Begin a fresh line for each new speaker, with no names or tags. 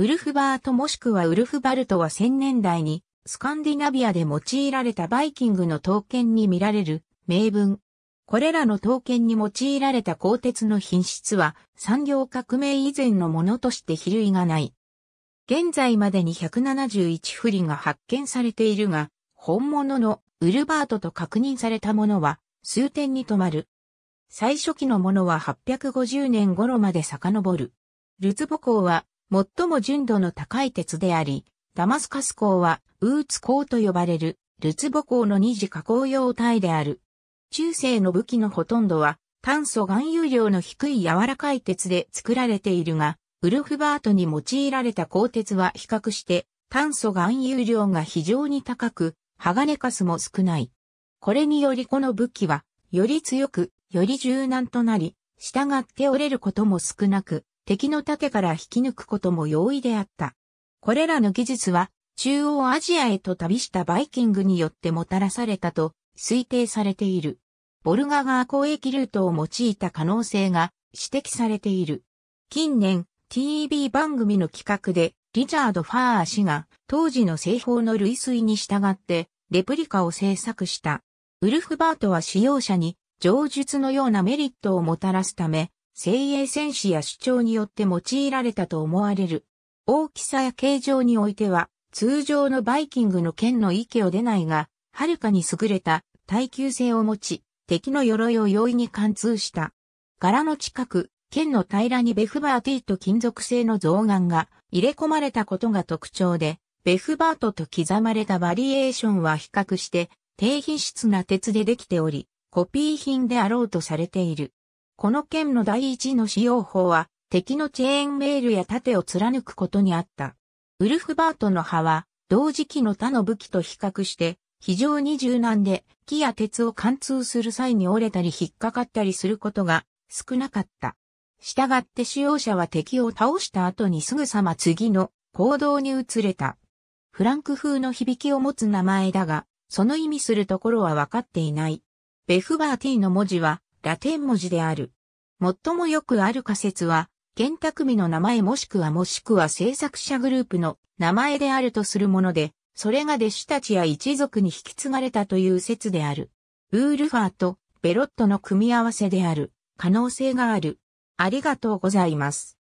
ウルフバートもしくはウルフバルトは1000年代にスカンディナビアで用いられたバイキングの刀剣に見られる名文。これらの刀剣に用いられた鋼鉄の品質は産業革命以前のものとして比類がない。現在までに171ふりが発見されているが、本物のウルバートと確認されたものは数点に止まる。最初期のものは850年頃まで遡る。ルツボウは最も純度の高い鉄であり、ダマスカス鋼は、ウーツ鋼と呼ばれる、ルツボ鋼の二次加工用体である。中世の武器のほとんどは、炭素含有量の低い柔らかい鉄で作られているが、ウルフバートに用いられた鋼鉄は比較して炭素含有量が非常に高く、鋼カスも少ない。これによりこの武器は、より強く、より柔軟となり、従って折れることも少なく、敵の盾から引き抜くことも容易であった。これらの技術は中央アジアへと旅したバイキングによってもたらされたと推定されている。ボルガ川交易ルートを用いた可能性が指摘されている。近年 TV 番組の企画でリチャード・ファー氏が当時の製法の類推に従ってレプリカを制作した。ウルフバートは使用者に上述のようなメリットをもたらすため精鋭戦士や主張によって用いられたと思われる。大きさや形状においては、通常のバイキングの剣の池を出ないが、はるかに優れた耐久性を持ち、敵の鎧を容易に貫通した。柄の近く、剣の平らにベフバーティと金属製の象眼が入れ込まれたことが特徴で、ベフバートと刻まれたバリエーションは比較して低品質な鉄でできており、コピー品であろうとされている。この剣の第一の使用法は、敵のチェーンメールや盾を貫くことにあった。ウルフバートの刃は、同時期の他の武器と比較して、非常に柔軟で、木や鉄を貫通する際に折れたり引っかかったりすることが少なかった。従って使用者は敵を倒した後にすぐさま次の行動に移れた。フランク風の響きを持つ名前だが、その意味するところは分かっていない。ベフバーティの文字はラテン文字である。最もよくある仮説は、剣匠の名前もしくはもしくは制作者グループの名前であるとするもので、それが弟子たちや一族に引き継がれたという説である。ウールファーとベロットの組み合わせである可能性がある。ありがとうございます。